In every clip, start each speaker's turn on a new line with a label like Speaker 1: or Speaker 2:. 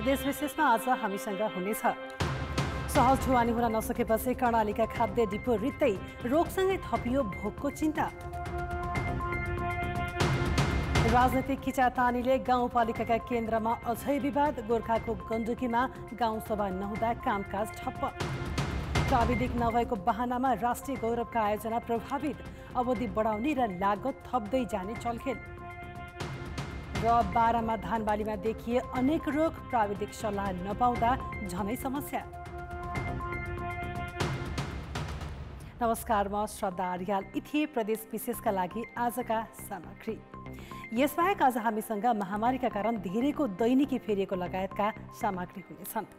Speaker 1: प्रदेश विशेषमा आज हामीसँग हुनेछ सहज ढुवानी हुन नसकेपछि कर्णालीका खाद्य डिपो रित्तै रोगसँगै थपियो भोकको चिन्ता राजनैतिक खिचातानीले गाउँपालिकाका केन्द्रमा अझै विवाद गोर्खाको गण्डकीमा गाउँसभा नहुँदा कामकाज ठप्प प्राविधिक नभएको बहानामा राष्ट्रिय गौरवका आयोजना प्रभावित अवधि बढाउने र लागत थप्दै जाने चलखेल र बाह्रमा धानबालीमा देखिए अनेक रोग प्राविधिक सल्लाह नपाउँदा झनै समस्या नमस्कार म श्रद्धा आर्याल इथे प्रदेश विशेषका लागि आजका सामग्री यसबाहेक आज हामीसँग महामारीका कारण धेरैको दैनिकी फेरिएको लगायतका सामग्री हुनेछन्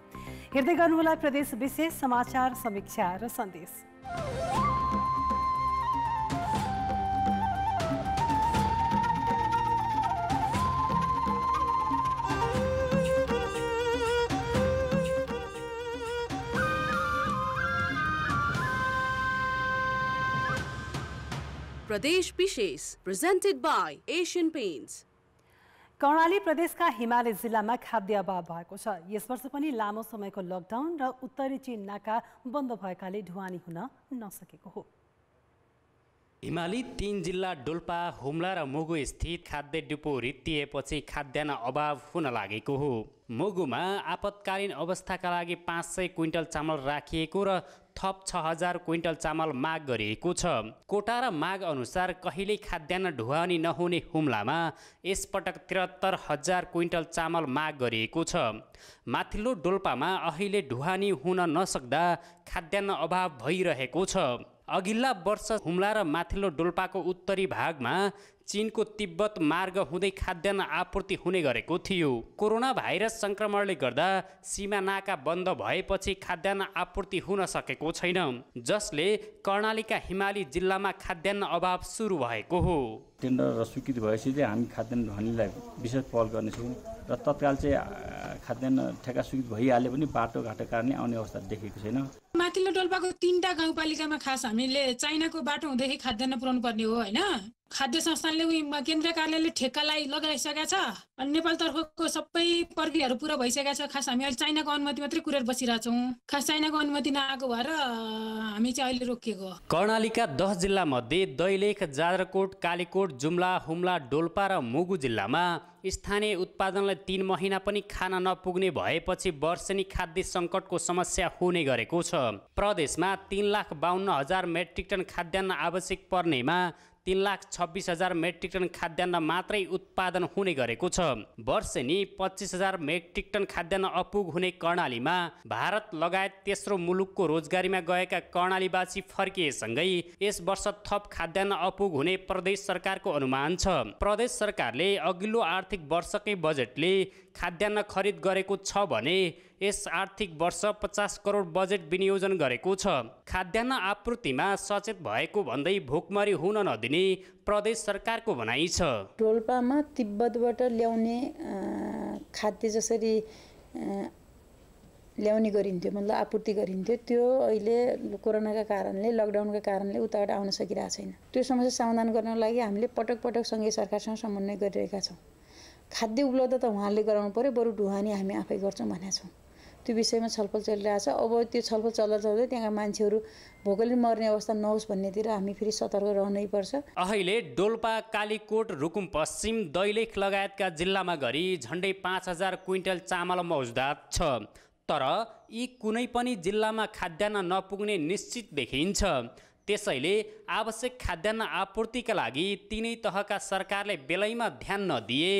Speaker 1: हेर्दै गर्नुहोला प्रदेश विशेष समाचार समीक्षा र सन्देश प्रदेश विशेष presented by Asian paints Karnali प्रदेशका हिमाली जिल्लामा खाद्य अभाव भएको छ यस वर्ष पनि लामो समयको लकडाउन र उत्तरी चीन नाका बन्द भएकाले ढुवानी हुन नसकेको हो
Speaker 2: हिमाली तीन जिल्ला डोल्पा हुम्ला र मुगु स्थित खाद्य डिपो रित्तिएपछि खाद्यान्न अभाव हुन लागेको हो मुगुमा आपतकालीन अवस्थाका लागि पाँच सय क्विन्टल चामल राखिएको र थप छ हजार क्विन्टल चामल माग गरिएको छ कोटा र माग अनुसार कहिल्यै खाद्यान्न ढुवानी नहुने हुम्लामा यसपटक त्रिहत्तर हजार क्विन्टल चामल माग गरिएको छ माथिल्लो डोल्पामा अहिले ढुवानी हुन नसक्दा खाद्यान्न अभाव भइरहेको छ अघिल्ला वर्ष हुम्ला र माथिल्लो डोल्पाको उत्तरी भागमा चिनको तिब्बत मार्ग हुँदै खाद्यान्न आपूर्ति हुने गरेको थियो कोरोना भाइरस सङ्क्रमणले गर्दा सीमा नाका बन्द भएपछि खाद्यान्न आपूर्ति हुन सकेको छैन जसले कर्णालीका हिमाली जिल्लामा खाद्यान्न अभाव सुरु भएको हो
Speaker 3: टेन्डर स्वीकृत
Speaker 2: भएपछि चाहिँ हामी खाद्यान्न ढनीलाई विशेष पहल गर्नेछौँ र तत्काल चाहिँ खाद्यान्न ठेका स्वीकृत भइहाल्यो पनि बाटोघाटो कारणले आउने अवस्था देखेको छैन
Speaker 1: माथिल्लो डोल्पाको तिनवटा गाउँपालिकामा खास हामीले चाइनाको बाटो हुँदै खाद्यान्न पुऱ्याउनु पर्ने हो होइन खाद्य संस्थानले केन्द्र कार्यालयले ठेक्कालाई लगाइसकेका छ अनि नेपाल तर्फको सबै प्रक्रियाहरू पुरा भइसकेका छ खास हामी अहिले चाइनाको अनुमति मात्रै कुरेर बसिरहेछौँ खास चाइनाको अनुमति नआएको भएर हामी चाहिँ अहिले रोकिएको
Speaker 2: कर्णालीका दस मध्ये दैलेख जाजरकोट कालीकोट जुम्ला हुम्ला डोल्पा र मुगु जिल्लामा स्थानीय उत्पादनलाई तिन महिना पनि खान नपुग्ने भएपछि वर्षेनी खाद्य सङ्कटको समस्या हुने गरेको छ प्रदेशमा तिन लाख बाहन्न हजार मेट्रिक टन खाद्यान्न आवश्यक पर्नेमा तिन लाख छब्बिस हजार मेट्रिक टन खाद्यान्न मात्रै उत्पादन हुने गरेको छ वर्षेनी पच्चिस हजार मेट्रिक टन खाद्यान्न अपुग हुने कर्णालीमा भारत लगायत तेस्रो मुलुकको रोजगारीमा गएका कर्णालीवासी फर्किएसँगै यस वर्ष थप खाद्यान्न अपुग हुने प्रदेश सरकारको अनुमान छ प्रदेश सरकारले अघिल्लो आर्थिक वर्षकै बजेटले खाद्यान्न खरिद गरेको छ भने यस आर्थिक वर्ष पचास करोड बजेट विनियोजन गरेको छ खाद्यान्न आपूर्तिमा सचेत भएको भन्दै भोकमरी हुन नदिने दिने प्रदेश सरकारको भनाइ छ
Speaker 1: डोल्पामा तिब्बतबाट ल्याउने खाद्य जसरी ल्याउने गरिन्थ्यो मतलब आपूर्ति गरिन्थ्यो त्यो अहिले कोरोनाका कारणले लकडाउनका कारणले उताबाट आउन सकिरहेको छैन त्यो समस्या समाधान गर्नको लागि हामीले पटक पटक सङ्घीय सरकारसँग समन्वय गरिरहेका छौँ खाद्य उपलब्ध त उहाँहरूले गराउनु पऱ्यो बरु ढुवानी हामी आफै गर्छौँ भनेका छौँ त्यो विषयमा छलफल चलिरहेको छ अब त्यो छलफल चल्दा चल्दै त्यहाँका मान्छेहरू भोकले मर्ने अवस्था नहोस् भन्नेतिर हामी फेरि सतर्क रहनै पर्छ
Speaker 2: अहिले डोल्पा कालीकोट रुकुम पश्चिम दैलेख लगायतका जिल्लामा गरी झन्डै पाँच हजार क्विन्टल चामल मौजदात छ तर यी कुनै पनि जिल्लामा खाद्यान्न नपुग्ने निश्चित देखिन्छ त्यसैले आवश्यक खाद्यान्न आपूर्तिका लागि तिनै तहका सरकारले बेलैमा ध्यान नदिए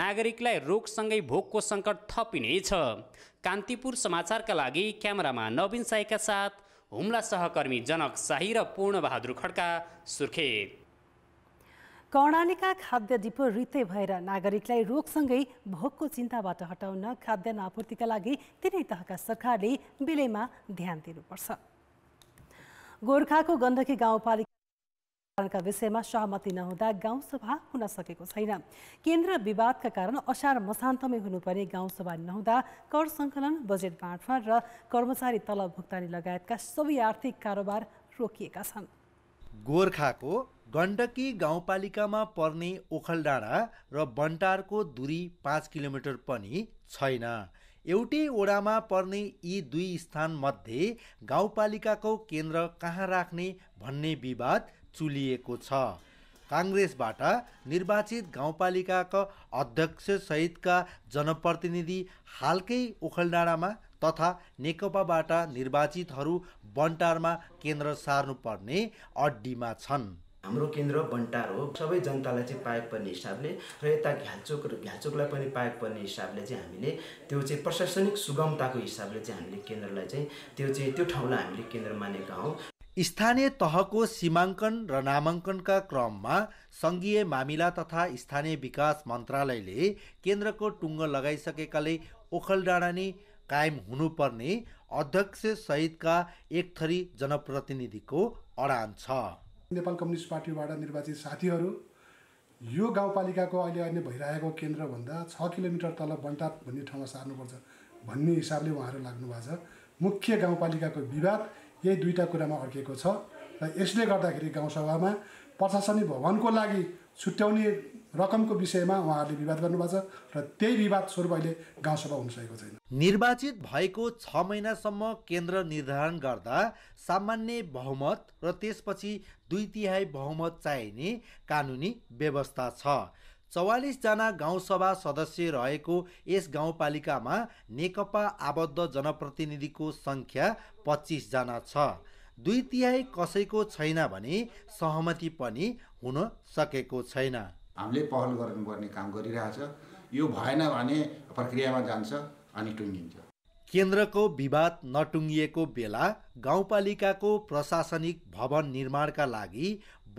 Speaker 2: नागरिकलाई रोगसँगै भोकको सङ्कट थपिनेछ कान्तिपुर समाचारका लागि क्यामेरामा नवीन साईका साथ हुम्ला सहकर्मी जनक शाही र पूर्णबहादुर खड्का सुर्खेत
Speaker 1: कर्णालीका खाद्य डिपो रित्तै भएर नागरिकलाई रोगसँगै भोकको चिन्ताबाट हटाउन खाद्यान्न आपूर्तिका लागि तिनै तहका सरकारले बेलैमा ध्यान दिनुपर्छ गोर्खाको गण्डकी गाउँपालिका विषयमा सहमति नहुँदा गाउँसभा हुन सकेको छैन केन्द्र विवादका कारण असार मसान्तमै हुनुपर्ने गाउँसभा नहुँदा कर सङ्कलन बजेट बाँडफाँड र कर्मचारी तलब भुक्तानी लगायतका सबै आर्थिक कारोबार रोकिएका छन्
Speaker 4: गोर्खाको गण्डकी गाउँपालिकामा पर्ने ओखलडाँडा र बन्टारको दूरी पाँच किलोमिटर पनि छैन एउटै ओडामा पर्ने यी दुई स्थानमध्ये गाउँपालिकाको केन्द्र कहाँ राख्ने भन्ने विवाद चुलिएको छ काङ्ग्रेसबाट निर्वाचित गाउँपालिकाका सहितका जनप्रतिनिधि हालकै ओखलडाँडामा तथा नेकपाबाट निर्वाचितहरू बन्टारमा केन्द्र सार्नुपर्ने अड्डीमा छन् हाम्रो केन्द्र बन्टार हो सबै जनतालाई चाहिँ पाएको पर्ने हिसाबले र यता र घ्यालचोकलाई पनि पाएको पर्ने हिसाबले चाहिँ हामीले त्यो चाहिँ प्रशासनिक सुगमताको हिसाबले चाहिँ हामीले केन्द्रलाई चाहिँ त्यो चाहिँ त्यो ठाउँलाई हामीले केन्द्र मानेका हौँ स्थानीय तहको सीमाङ्कन र नामाङ्कनका क्रममा सङ्घीय मामिला तथा स्थानीय विकास मन्त्रालयले केन्द्रको टुङ्गो लगाइसकेकाले ओखलडाँडा नै कायम हुनुपर्ने अध्यक्षसहितका एक थरी जनप्रतिनिधिको अडान छ
Speaker 5: नेपाल कम्युनिस्ट पार्टीबाट निर्वाचित साथीहरू यो गाउँपालिकाको अहिले अहिले भइरहेको केन्द्रभन्दा छ किलोमिटर तल बन्टाप भन्ने ठाउँमा सार्नुपर्छ भन्ने हिसाबले उहाँहरू लाग्नु भएको छ मुख्य गाउँपालिकाको विवाद यही दुईवटा कुरामा अड्केको छ र यसले गर्दाखेरि गाउँसभामा प्रशासनिक भवनको लागि छुट्याउने रकमको विषयमा उहाँहरूले विवाद गर्नुभएको छ र त्यही विवाद स्वरूप अहिले गाउँसभा हुन सकेको छैन
Speaker 4: निर्वाचित भएको छ महिनासम्म केन्द्र निर्धारण गर्दा सामान्य बहुमत र त्यसपछि दुई तिहाई बहुमत चाहिने कानुनी व्यवस्था छ चौवालिसजना गाउँसभा सदस्य रहेको यस गाउँपालिकामा नेकपा आबद्ध जनप्रतिनिधिको सङ्ख्या पच्चिसजना छ दुई तिहाई कसैको छैन भने सहमति पनि हुन सकेको छैन हामीले पहल गर्नुपर्ने काम
Speaker 5: गरिरहेछ यो भएन भने प्रक्रियामा जान्छ अनि टुङ्गिन्छ
Speaker 4: केन्द्रको विवाद नटुङ्गिएको बेला गाउँपालिकाको प्रशासनिक भवन निर्माणका लागि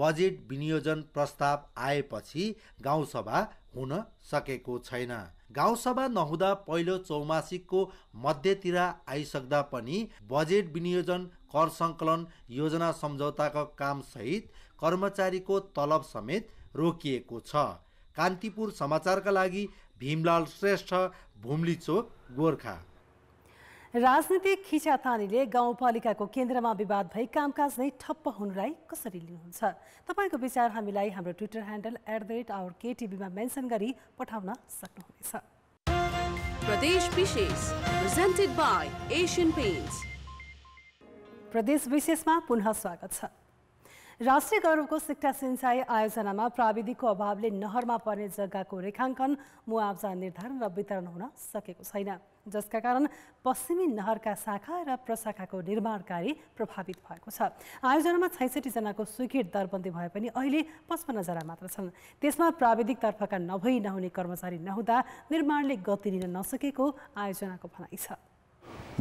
Speaker 4: बजेट विनियोजन प्रस्ताव आएपछि गाउँसभा हुन सकेको छैन गाउँसभा नहुँदा पहिलो चौमासिकको मध्यतिर आइसक्दा पनि बजेट विनियोजन कर सङ्कलन योजना सम्झौताको कामसहित कर्मचारीको तलब समेत रोकिएको छ कान्तिपुर समाचारका लागि भीमलाल श्रेष्ठ भुम्लीचोक गोर्खा
Speaker 1: राजनीतिक खिचातानीले गाउँपालिकाको केन्द्रमा विवाद भई कामकाज नै ठप्प हुनुलाई कसरी लिनुहुन्छ तपाईँको विचार हामीलाई हाम्रो Twitter handle at the rate our केटिभीमा मेन्सन गरी पठाउन सक्नुहुनेछ प्रदेश विशेष प्रेजेन्टेड एसियन पेन्ट्स प्रदेश विशेषमा पुनः स्वागत छ राष्ट्रिय गौरवको शिक्षा सिंचाइ आयोजनामा प्राविधिकको अभावले नहरमा पर्ने जग्गाको रेखाङ्कन मुआवजा निर्धारण र वितरण हुन सकेको छैन जसका कारण पश्चिमी नहरका शाखा र प्रशाखाको निर्माण कार्य प्रभावित भएको छ आयोजनामा छैसठीजनाको स्वीकृत दरबन्दी भए पनि अहिले पचपन्नजना मात्र छन् त्यसमा प्राविधिक तर्फका नभई नहुने कर्मचारी नहुँदा निर्माणले गति लिन नसकेको आयोजनाको भनाइ छ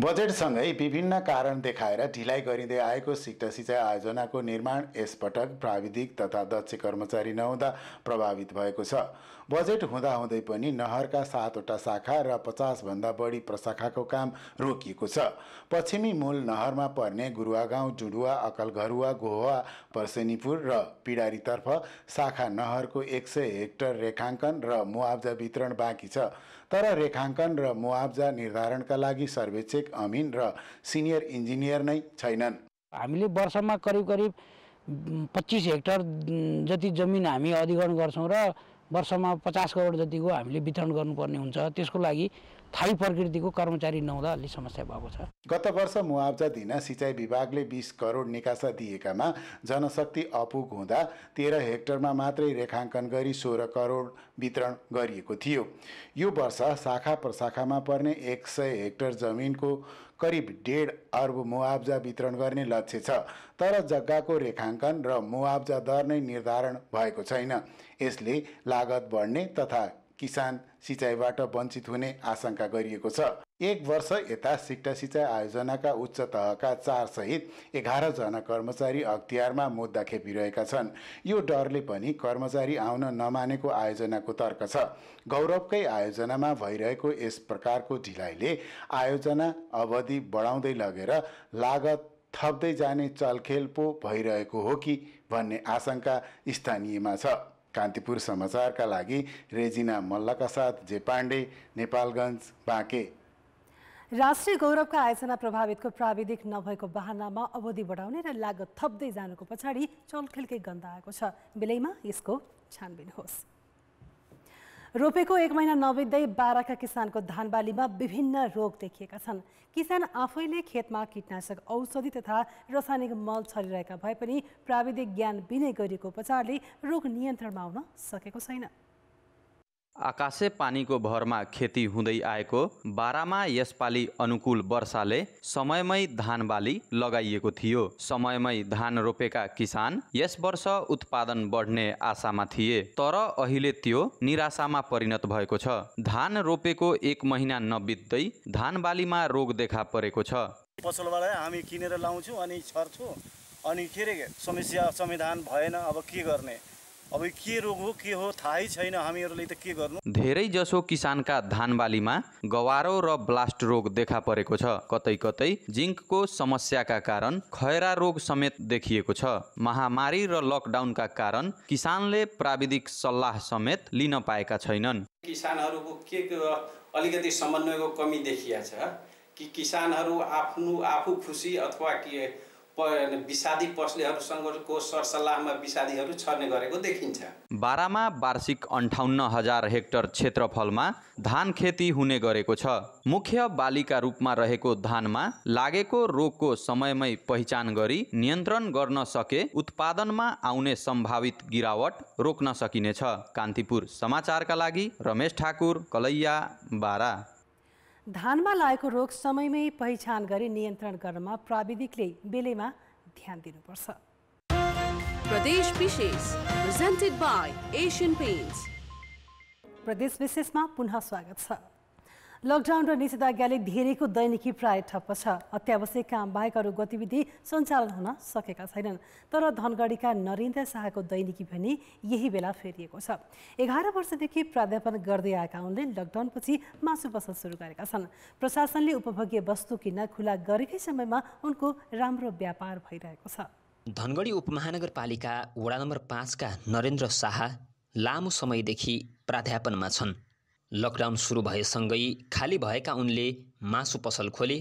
Speaker 5: बजेटसँगै विभिन्न कारण देखाएर ढिलाइ गरिँदै आएको सिक्त सिँचाइ आयोजनाको निर्माण यसपटक प्राविधिक तथा दक्ष कर्मचारी नहुँदा प्रभावित भएको छ बजेट हुँदाहुँदै पनि नहरका सातवटा शाखा र पचासभन्दा बढी प्रशाखाको काम रोकिएको छ पश्चिमी मूल नहरमा पर्ने गुरुवा गुरुवागाउँ जुडुवा अकलघरुवा गोवा पर्सेनीपुर र पिडारीतर्फ शाखा नहरको एक सय हेक्टर रेखाङ्कन र मुआब्जा वितरण बाँकी छ तर रेखाङ्कन र मुआब्जा निर्धारणका लागि सर्वेक्षक अमिन र सिनियर इन्जिनियर नै छैनन् हामीले वर्षमा करिब करिब पच्चिस हेक्टर जति जमिन हामी अधिग्रहण गर्छौँ र
Speaker 2: वर्षमा पचास करोड जतिको हामीले वितरण गर्नुपर्ने हुन्छ त्यसको लागि थायी प्रकृतिको कर्मचारी नहुँदा अलि समस्या भएको छ
Speaker 5: गत वर्ष मुआब्जा दिन सिँचाइ विभागले बिस करोड निकासा दिएकामा जनशक्ति अपुग हुँदा तेह्र हेक्टरमा मात्रै रेखाङ्कन गरी सोह्र करोड वितरण गरिएको थियो यो वर्ष शाखा प्रशाखामा पर्ने एक सय हेक्टर जमिनको करिब डेढ अर्ब मुआवजा वितरण गर्ने लक्ष्य छ तर जग्गाको रेखाङ्कन र मुआवजा दर नै निर्धारण भएको छैन यसले लागत बढ्ने तथा किसान सिँचाइबाट वञ्चित हुने आशंका गरिएको छ एक वर्ष यता सिक्टा सिँचाइ आयोजनाका उच्च तहका चार सहित एघारजना कर्मचारी अख्तियारमा मुद्दा खेपिरहेका छन् यो डरले पनि कर्मचारी आउन नमानेको आयोजनाको तर्क छ गौरवकै आयोजनामा भइरहेको यस प्रकारको ढिलाइले आयोजना अवधि बढाउँदै लगेर लागत थप्दै जाने चलखेल पो भइरहेको हो कि भन्ने आशंका स्थानीयमा छ कान्तिपुर समाचारका लागि रेजिना मल्लका साथ जे पाण्डे नेपालगञ्ज बाँके
Speaker 1: राष्ट्रिय गौरवका आयोजना प्रभावितको प्राविधिक नभएको बहानामा अवधि बढाउने र लागत थप्दै जानुको पछाडि चलखेलकै गन्ध आएको छ बेलैमा यसको छानबिन होस् रोपेको एक महिना नबित्दै बाह्रका किसानको धानबालीमा विभिन्न रोग देखिएका छन् किसान आफैले खेतमा कीटनाशक औषधि तथा रासायनिक मल छरिरहेका भए पनि प्राविधिक ज्ञान विनय गरिएको उपचारले रोग नियन्त्रणमा आउन सकेको छैन
Speaker 3: आकाशे पानीको भरमा खेती हुँदै आएको बारामा यसपालि अनुकूल वर्षाले समयमै धान बाली लगाइएको थियो समयमै धान रोपेका किसान यस वर्ष उत्पादन बढ्ने आशामा थिए तर अहिले त्यो निराशामा परिणत भएको छ धान रोपेको एक महिना नबित्दै धान बालीमा रोग देखा परेको छ
Speaker 4: पसलबाट हामी किनेर लाउँछौँ अनि छर्छौँ अनि के अरे समस्या समाधान भएन अब के गर्ने अब के रोग हो के हो थाहै छैन
Speaker 3: हामीहरूले त के गर्नु धेरै जसो किसानका धानबालीमा गवारो र ब्लास्ट रोग देखा परेको छ कतै कतै जिङ्कको समस्याका कारण खैरा रोग समेत देखिएको छ महामारी र लकडाउनका कारण किसानले प्राविधिक सल्लाह समेत लिन पाएका छैनन् किसानहरूको के अलिकति समन्वयको कमी देखिया छ कि किसानहरू आफ्नो आफू खुसी अथवा के विषादी सरसल्लाहमा विषादीहरू छर्ने गरेको देखिन्छ बारामा वार्षिक अन्ठाउन्न हजार हेक्टर क्षेत्रफलमा धान खेती हुने गरेको छ मुख्य बालीका रूपमा रहेको धानमा लागेको रोगको समयमै पहिचान गरी नियन्त्रण गर्न सके उत्पादनमा आउने सम्भावित गिरावट रोक्न सकिनेछ कान्तिपुर समाचारका लागि रमेश ठाकुर कलैया बारा
Speaker 1: धानमा लागेको रोग समयमै पहिचान गरी नियन्त्रण गर्नमा प्राविधिकले बेलैमा ध्यान दिनुपर्छ प्रदेश विशेष प्रेजेन्टेड बाई एसियन पेन्ट्स प्रदेश विशेषमा पुनः स्वागत छ लकडाउन र निषेधाज्ञाले धेरैको दैनिकी प्राय ठप्प छ अत्यावश्यक काम बाहेक अरू गतिविधि सञ्चालन हुन सकेका छैनन् तर धनगढीका नरेन्द्र शाहको दैनिकी पनि यही बेला फेरिएको छ एघार वर्षदेखि प्राध्यापन गर्दै आएका उनले लकडाउनपछि मासु पसल सुरु गरेका छन् प्रशासनले उपभोग्य वस्तु किन्न खुला गरेकै समयमा उनको राम्रो व्यापार भइरहेको छ
Speaker 6: धनगढी उपमहानगरपालिका वडा नम्बर पाँचका नरेन्द्र शाह लामो समयदेखि प्राध्यापनमा छन् लकडाउन सुरु भएसँगै खाली भएका उनले मासु पसल खोले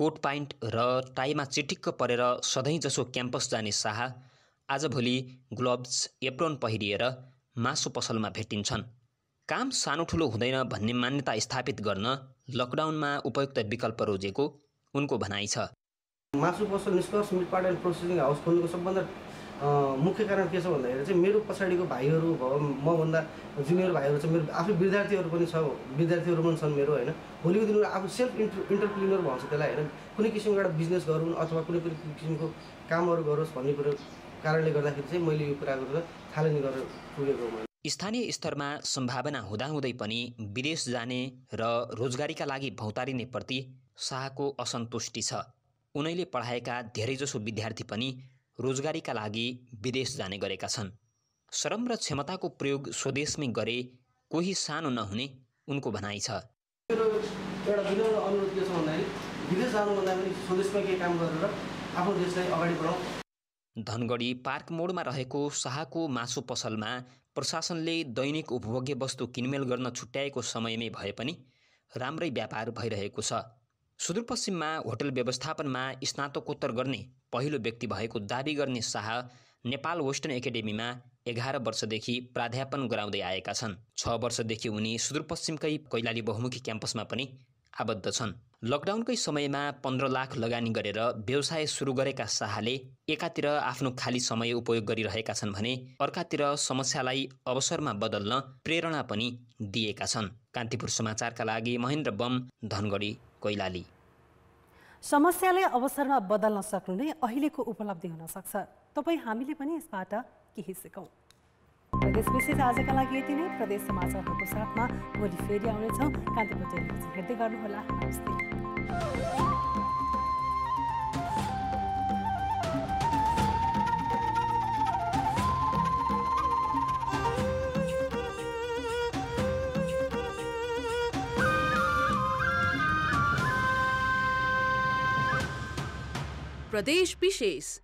Speaker 6: कोट पाइन्ट र टाईमा चिटिक्क परेर सधैँ जसो क्याम्पस जाने शाह आजभोलि ग्लोभ्स एप्रोन पहिरिएर मासु पसलमा भेटिन्छन् काम सानो ठुलो हुँदैन भन्ने मान्यता स्थापित गर्न लकडाउनमा उपयुक्त विकल्प रोजेको उनको भनाइ छ
Speaker 4: मासु पसल निष्कर्ष मिट प्रोसेसिङ हाउस खोल्नुको सबभन्दा मुख्य कारण के छ भन्दाखेरि चाहिँ मेरो पछाडिको भाइहरू भयो मभन्दा जुनियर भाइहरू चाहिँ मेरो आफै विद्यार्थीहरू पनि छ विद्यार्थीहरू पनि छन् मेरो होइन भोलिको दिनमा आफू सेल्फ इन्टर इन्टरप्रिनियर भन्छ त्यसलाई होइन कुनै किसिमको एउटा बिजनेस गरौँ अथवा कुनै पनि किसिमको कामहरू गरोस् भन्ने कुरो कारणले गर्दाखेरि चाहिँ मैले यो कुरा गरेर थालनी गरेर पुगेको मैले
Speaker 6: स्थानीय स्तरमा सम्भावना हुँदाहुँदै पनि विदेश जाने र रोजगारीका लागि भौतारिनेप्रति शाहको असन्तुष्टि छ उनैले पढाएका धेरैजसो विद्यार्थी पनि रोजगारीका लागि विदेश जाने गरेका छन् श्रम र क्षमताको प्रयोग स्वदेशमै गरे कोही सानो नहुने उनको भनाइ छ
Speaker 4: एउटा विनम्र अनुरोध के छ भन्दाखेरि विदेश जानुभन्दा पनि स्वदेशमा केही काम गरेर आफ्नो देशलाई अगाडि बढाउँ
Speaker 6: धनगढी पार्क मोडमा रहेको शाहको मासु पसलमा प्रशासनले दैनिक उपभोग्य वस्तु किनमेल गर्न छुट्याएको समयमै भए पनि राम्रै व्यापार भइरहेको छ सुदूरपश्चिममा होटल व्यवस्थापनमा स्नातकोत्तर गर्ने पहिलो व्यक्ति भएको दावी गर्ने शाह नेपाल वेस्टर्न एकाडेमीमा एघार वर्षदेखि प्राध्यापन गराउँदै आएका छन् छ वर्षदेखि उनी सुदूरपश्चिमकै कैलाली बहुमुखी क्याम्पसमा पनि आबद्ध छन् लकडाउनकै समयमा पन्ध्र लाख लगानी गरेर व्यवसाय सुरु गरेका शाहले एकातिर आफ्नो खाली समय उपयोग गरिरहेका छन् भने अर्कातिर समस्यालाई अवसरमा बदल्न प्रेरणा पनि दिएका छन् कान्तिपुर समाचारका लागि महेन्द्र बम धनगढी कैलाली
Speaker 1: समस्यालाई अवसरमा बदल्न सक्नु नै अहिलेको उपलब्धि हुन सक्छ तपाईँ हामीले पनि यसबाट केही सिकौँ प्रदेश विशेष आजका लागि यति नै प्रदेश समाचारहरूको साथमा भोलि फेरि आउनेछौँ कान्तिपुर टेलिभिजन हेर्दै गर्नुहोला नमस्ते प्रदेश विशेष